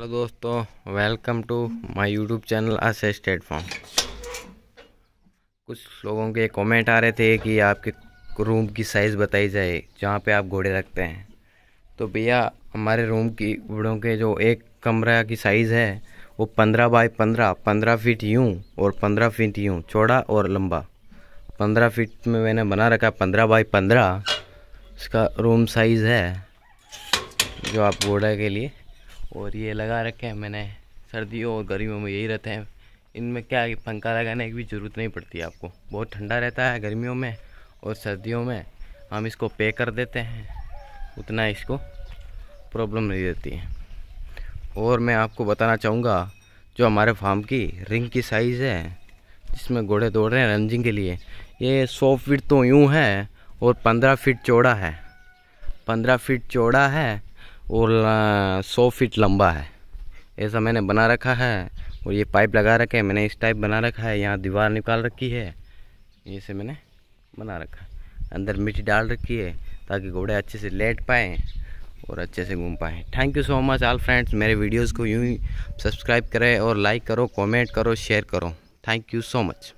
hello दोस्तों welcome to my YouTube channel असेस फॉर्म कुछ लोगों के कमेंट आ रहे थे कि आपके रूम की साइज़ बताई जाए जहाँ पे आप घोड़े रखते हैं तो भैया हमारे रूम की घोड़ों के जो एक कमरा की साइज़ है वो पंद्रह बाई पंद्रह पंद्रह फीट यूँ और पंद्रह फीट यूँ चौड़ा और लंबा पंद्रह फीट में मैंने बना रखा पंद्रह बाई पंद्रह इसका रूम साइज़ है जो आप घोड़ा के लिए और ये लगा रखे हैं मैंने सर्दियों और गर्मियों में यही रहते हैं इनमें क्या है पंखा लगाने की भी ज़रूरत नहीं पड़ती आपको बहुत ठंडा रहता है गर्मियों में और सर्दियों में हम इसको पे कर देते हैं उतना इसको प्रॉब्लम नहीं देती है और मैं आपको बताना चाहूँगा जो हमारे फार्म की रिंग की साइज़ है जिसमें घोड़े दौड़ रहे हैं रंजिंग के लिए ये सौ फीट तो यूँ है और पंद्रह फीट चौड़ा है पंद्रह फीट चौड़ा है और सौ फीट लंबा है ऐसा मैंने बना रखा है और ये पाइप लगा रखे है मैंने इस टाइप बना रखा है यहाँ दीवार निकाल रखी है ये से मैंने बना रखा है अंदर मिट्टी डाल रखी है ताकि घोड़े अच्छे से लेट पाएँ और अच्छे से घूम पाएँ thank you so much all friends मेरे वीडियोज़ को यूँ ही सब्सक्राइब करें और लाइक करो कॉमेंट करो शेयर करो थैंक यू सो मच